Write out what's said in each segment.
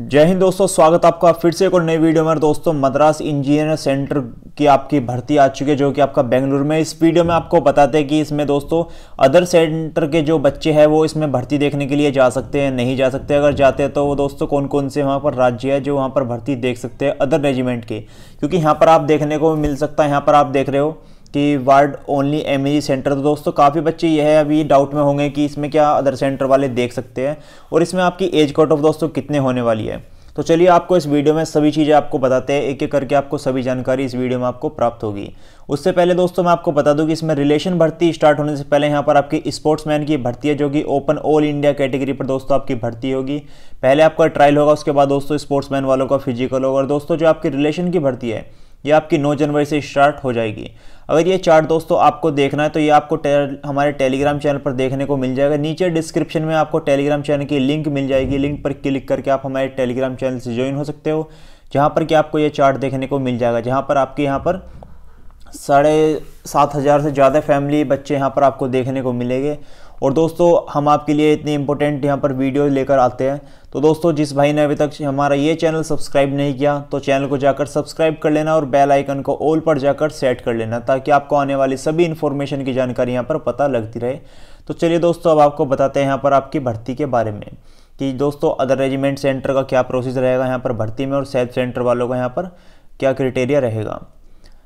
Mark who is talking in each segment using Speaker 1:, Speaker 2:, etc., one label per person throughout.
Speaker 1: जय हिंद दोस्तों स्वागत आपका फिर से एक और नई वीडियो में दोस्तों मद्रास इंजीनियर सेंटर की आपकी भर्ती आ चुकी है जो कि आपका बेंगलुरु में इस वीडियो में आपको बताते हैं कि इसमें दोस्तों अदर सेंटर के जो बच्चे हैं वो इसमें भर्ती देखने के लिए जा सकते हैं नहीं जा सकते अगर जाते हैं तो वो दोस्तों कौन कौन से वहाँ पर राज्य है जो वहाँ पर भर्ती देख सकते हैं अदर रेजिमेंट के क्योंकि यहाँ पर आप देखने को मिल सकता है यहाँ पर आप देख रहे हो कि वार्ड ओनली एम सेंटर तो दोस्तों काफ़ी बच्चे यह है अभी डाउट में होंगे कि इसमें क्या अदर सेंटर वाले देख सकते हैं और इसमें आपकी एज कट ऑफ दोस्तों कितने होने वाली है तो चलिए आपको इस वीडियो में सभी चीज़ें आपको बताते हैं एक एक करके आपको सभी जानकारी इस वीडियो में आपको प्राप्त होगी उससे पहले दोस्तों मैं आपको बता दूं कि इसमें रिलेशन भर्ती स्टार्ट होने से पहले यहाँ पर आपकी स्पोर्ट्समैन की भर्ती है जो कि ओपन ऑल इंडिया कैटेगरी पर दोस्तों आपकी भर्ती होगी पहले आपका ट्रायल होगा उसके बाद दोस्तों स्पोर्ट्समैन वालों का फिजिकल होगा और दोस्तों जो आपकी रिलेशन की भर्ती है ये आपकी 9 जनवरी से स्टार्ट हो जाएगी अगर ये चार्ट दोस्तों आपको देखना है तो ये आपको टे, हमारे टेलीग्राम चैनल पर देखने को मिल जाएगा नीचे डिस्क्रिप्शन में आपको टेलीग्राम चैनल की लिंक मिल जाएगी लिंक पर क्लिक करके आप हमारे टेलीग्राम चैनल से ज्वाइन हो सकते हो जहाँ पर कि आपको ये चार्ट देखने को मिल जाएगा जहाँ पर आपके यहाँ पर साढ़े सात हज़ार से ज़्यादा फैमिली बच्चे यहाँ पर आपको देखने को मिलेंगे और दोस्तों हम आपके लिए इतनी इंपॉर्टेंट यहाँ पर वीडियो लेकर आते हैं तो दोस्तों जिस भाई ने अभी तक हमारा ये चैनल सब्सक्राइब नहीं किया तो चैनल को जाकर सब्सक्राइब कर लेना और बेल आइकन को ऑल पर जाकर सेट कर लेना ताकि आपको आने वाली सभी इन्फॉर्मेशन की जानकारी यहाँ पर पता लगती रहे तो चलिए दोस्तों अब आपको बताते हैं यहाँ पर आपकी भर्ती के बारे में कि दोस्तों अदर रेजिमेंट सेंटर का क्या प्रोसेस रहेगा यहाँ पर भर्ती में और सेल्फ सेंटर वालों का यहाँ पर क्या क्रिटेरिया रहेगा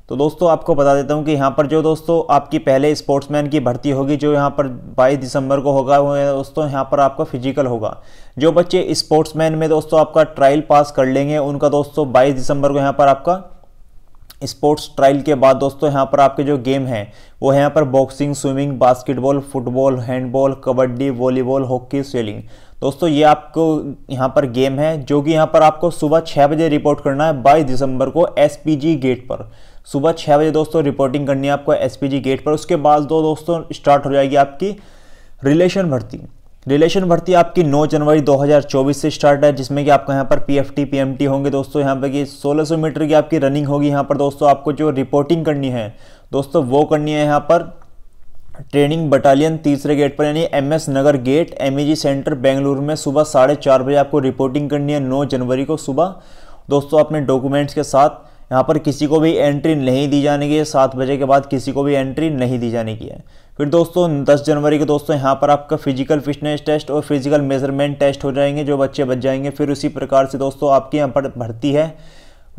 Speaker 1: तो दोस्तों आपको बता देता हूँ कि यहाँ पर जो दोस्तों आपकी पहले स्पोर्ट्समैन की भर्ती होगी जो यहाँ पर 22 दिसंबर को होगा वो दोस्तों यहाँ पर आपका फिजिकल होगा जो बच्चे स्पोर्ट्समैन में दोस्तों आपका ट्रायल पास कर लेंगे उनका दोस्तों 22 दिसंबर को यहाँ पर आपका स्पोर्ट्स ट्रायल के बाद दोस्तों यहाँ पर आपके जो गेम हैं वो है यहाँ पर boxing swimming basketball football handball kabaddi volleyball hockey स्वेलिंग दोस्तों ये आपको यहाँ पर गेम है जो कि यहाँ पर आपको सुबह छः बजे रिपोर्ट करना है बाईस दिसंबर को एस गेट पर सुबह छः बजे दोस्तों रिपोर्टिंग करनी है आपको एस गेट पर उसके बाद दो दोस्तों स्टार्ट हो जाएगी आपकी रिलेशन भर्ती रिलेशन भर्ती आपकी 9 जनवरी 2024 से स्टार्ट है जिसमें कि आपको यहाँ पर P F T P M T होंगे दोस्तों यहाँ पर कि 1600 मीटर की आपकी रनिंग होगी यहाँ पर दोस्तों आपको जो रिपोर्टिंग करनी है दोस्तों वो करनी है यहाँ पर ट्रेनिंग बटालियन तीसरे गेट पर यानी MS Nagar gate MEG e centre Bengaluru में सुबह साढ़े चार बजे आपको रिपोर्टिंग करनी है नौ जनवरी को सुबह दोस्तों अपने डॉक्यूमेंट्स के साथ यहाँ पर किसी को भी एंट्री नहीं दी जाने की है सात बजे के बाद किसी को भी एंट्री नहीं दी जाने की है फिर दोस्तों दस जनवरी को दोस्तों यहाँ पर आपका फिजिकल फिटनेस टेस्ट और फिजिकल मेजरमेंट टेस्ट हो जाएंगे जो बच्चे बच जाएंगे फिर उसी प्रकार से दोस्तों आपके यहाँ पर भर्ती है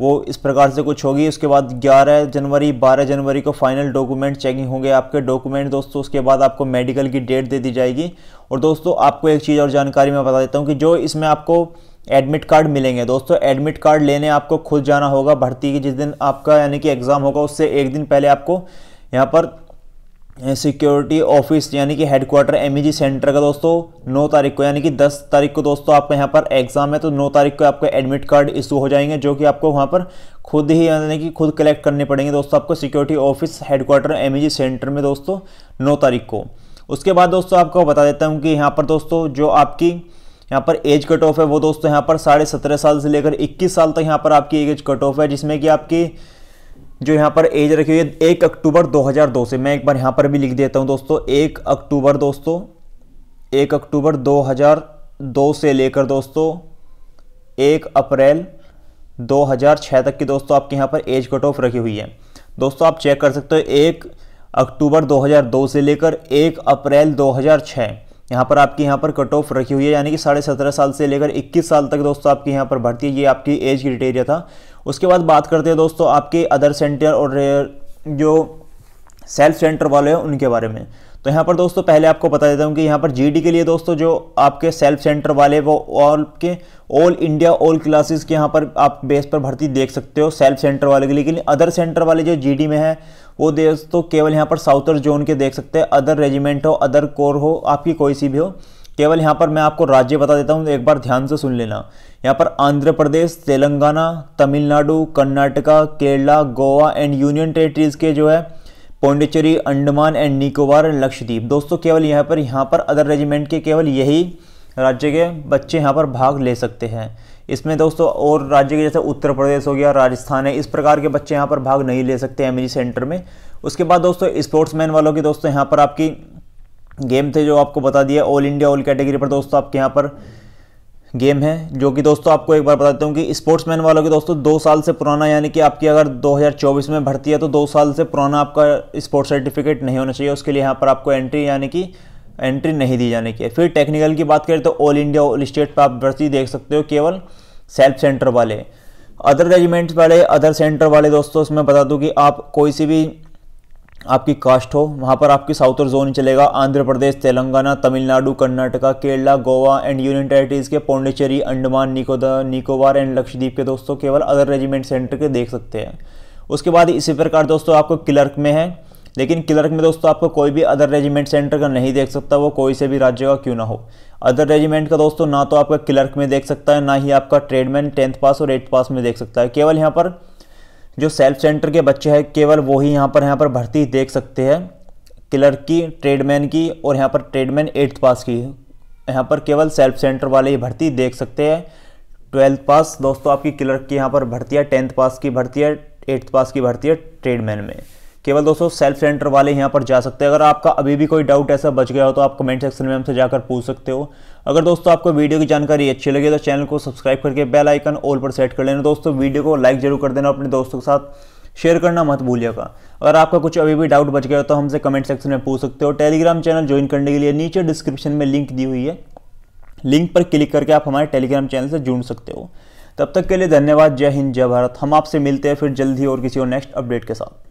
Speaker 1: वो इस प्रकार से कुछ होगी उसके बाद 11 जनवरी 12 जनवरी को फाइनल डॉक्यूमेंट चेकिंग होंगे आपके डॉक्यूमेंट दोस्तों उसके बाद आपको मेडिकल की डेट दे दी जाएगी और दोस्तों आपको एक चीज़ और जानकारी मैं बता देता हूँ कि जो इसमें आपको एडमिट कार्ड मिलेंगे दोस्तों एडमिट कार्ड लेने आपको खुद जाना होगा भर्ती की जिस दिन आपका यानी कि एग्ज़ाम होगा उससे एक दिन पहले आपको यहाँ पर सिक्योरिटी ऑफिस यानी कि हेडक्वार्टर एमईजी सेंटर का दोस्तों नौ तारीख को यानी कि दस तारीख को दोस्तों आपके यहाँ पर एग्ज़ाम है तो नौ तारीख को आपको एडमिट कार्ड इशू हो जाएंगे जो कि आपको वहाँ पर खुद ही यानी कि खुद कलेक्ट करने पड़ेंगे दोस्तों आपको security office headquarter MEG centre में दोस्तों नौ तारीख को उसके बाद दोस्तों आपको बता देता हूँ कि यहाँ पर दोस्तों जो आपकी यहाँ पर एज कट ऑफ है वो दोस्तों यहाँ पर साढ़े सत्रह साल से लेकर इक्कीस साल तक यहाँ पर आपकी एज कट ऑफ है जिसमें कि आपकी जो यहाँ पर एज रखी हुई है एक अक्टूबर 2002 से मैं एक बार यहाँ पर भी लिख देता हूँ दोस्तों एक अक्टूबर दोस्तों एक अक्टूबर 2002 से लेकर दोस्तों एक अप्रैल 2006 तक की दोस्तों आपके यहाँ पर एज कट ऑफ रखी हुई है दोस्तों आप चेक कर सकते हो एक अक्टूबर 2002 से लेकर एक अप्रैल 2006 यहाँ पर आपकी यहाँ पर कट ऑफ रखी हुई है यानी कि साढ़े सत्रह साल से लेकर इक्कीस साल तक दोस्तों आपकी यहाँ पर भर्ती है ये आपकी एज क्रिटेरिया था उसके बाद बात करते हैं दोस्तों आपके अदर सेंटर और जो सेल्फ सेंटर वाले हैं उनके बारे में तो यहाँ पर दोस्तों पहले आपको बता देता हूँ कि यहाँ पर जीडी के लिए दोस्तों जो आपके सेल्फ सेंटर वाले वो ऑल के ऑल इंडिया ऑल क्लासेस के यहाँ पर आप बेस पर भर्ती देख सकते हो सेल्फ सेंटर वाले के लिए लेकिन अदर सेंटर वाले जो जीडी में है वो दोस्तों केवल यहाँ पर साउथर जोन के देख सकते हैं अदर रेजिमेंट हो अदर कोर हो आपकी कोई सी भी हो केवल यहाँ पर मैं आपको राज्य बता देता हूँ एक बार ध्यान से सुन लेना यहाँ पर Andhra Pradesh Telangana Tamil Nadu Karnataka Kerala Goa and union territories के जो है पौंडीचेरी अंडमान एंड निकोबार लक्षद्वीप दोस्तों केवल यहाँ पर यहाँ पर अदर रेजिमेंट के केवल यही राज्य के बच्चे यहाँ पर भाग ले सकते हैं इसमें दोस्तों और राज्य के जैसे उत्तर प्रदेश हो गया राजस्थान है इस प्रकार के बच्चे यहाँ पर भाग नहीं ले सकते एम सेंटर में उसके बाद दोस्तों स्पोर्ट्समैन वालों की दोस्तों यहाँ पर आपकी गेम थे जो आपको बता दिया ऑल इंडिया ऑल कैटेगरी पर दोस्तों आपके यहाँ पर गेम है जो कि दोस्तों आपको एक बार बताता हूँ कि स्पोर्ट्समैन वालों के दोस्तों दो साल से पुराना यानी कि आपकी अगर 2024 में भर्ती है तो दो साल से पुराना आपका स्पोर्ट्स सर्टिफिकेट नहीं होना चाहिए उसके लिए यहाँ पर आपको एंट्री यानी कि एंट्री नहीं दी जाने की फिर टेक्निकल की बात करें तो ऑल इंडिया ऑल स्टेट पर आप भर्ती देख सकते हो केवल सेल्फ सेंटर वाले अदर रेजिमेंट्स वाले अदर सेंटर वाले दोस्तों उसमें बता दूँ कि आप कोई सी भी आपकी कास्ट हो वहाँ पर आपकी साउथर जोन चलेगा Andhra Pradesh Telangana Tamil Nadu Karnataka Kerala Goa and union territories के पौंडेचेरी अंडमान निकोदा निकोबार एंड लक्षद्वीप के दोस्तों केवल अदर रेजिमेंट सेंटर के देख सकते हैं उसके बाद इसी प्रकार दोस्तों आपको क्लर्क में है लेकिन क्लर्क में दोस्तों आपको कोई भी अदर रेजिमेंट सेंटर का नहीं देख सकता वो कोई से भी राज्य का क्यों ना हो अदर रेजिमेंट का दोस्तों ना तो आपका क्लर्क में देख सकता है ना ही आपका ट्रेडमैन टेंथ पास और एट्थ पास में देख सकता है केवल यहाँ पर जो सेल्फ सेंटर के बच्चे हैं केवल वो ही यहाँ पर यहाँ पर भर्ती देख सकते हैं क्लर्क की ट्रेडमैन की और यहाँ पर ट्रेडमैन एट्थ पास की यहाँ पर केवल सेल्फ सेंटर वाले ही भर्ती देख सकते हैं ट्वेल्थ पास दोस्तों आपकी क्लर्क की यहाँ पर भर्ती है टेंथ पास की भर्ती है एट्थ पास की भर्ती है ट्रेडमैन में केवल दोस्तों सेल्फ सेंटर वाले यहाँ पर जा सकते हैं अगर आपका अभी भी कोई डाउट ऐसा बच गया हो तो आप कमेंट सेक्शन में हमसे जाकर पूछ सकते हो अगर दोस्तों आपको वीडियो की जानकारी अच्छी लगी तो चैनल को सब्सक्राइब करके बेल आइकन ऑल पर सेट कर लेना दोस्तों वीडियो को लाइक जरूर कर देना अपने दोस्तों के साथ शेयर करना मत भूलिएगा अगर आपका कुछ अभी भी डाउट बच गया हो तो हमसे कमेंट सेक्शन में पूछ सकते हो टेलीग्राम चैनल ज्वाइन करने के लिए नीचे डिस्क्रिप्शन में लिंक दी हुई है लिंक पर क्लिक करके आप हमारे टेलीग्राम चैनल से जुड़ सकते हो तब तक के लिए धन्यवाद जय हिंद जय भारत हम आपसे मिलते हैं फिर जल्द ही और किसी और नेक्स्ट अपडेट के साथ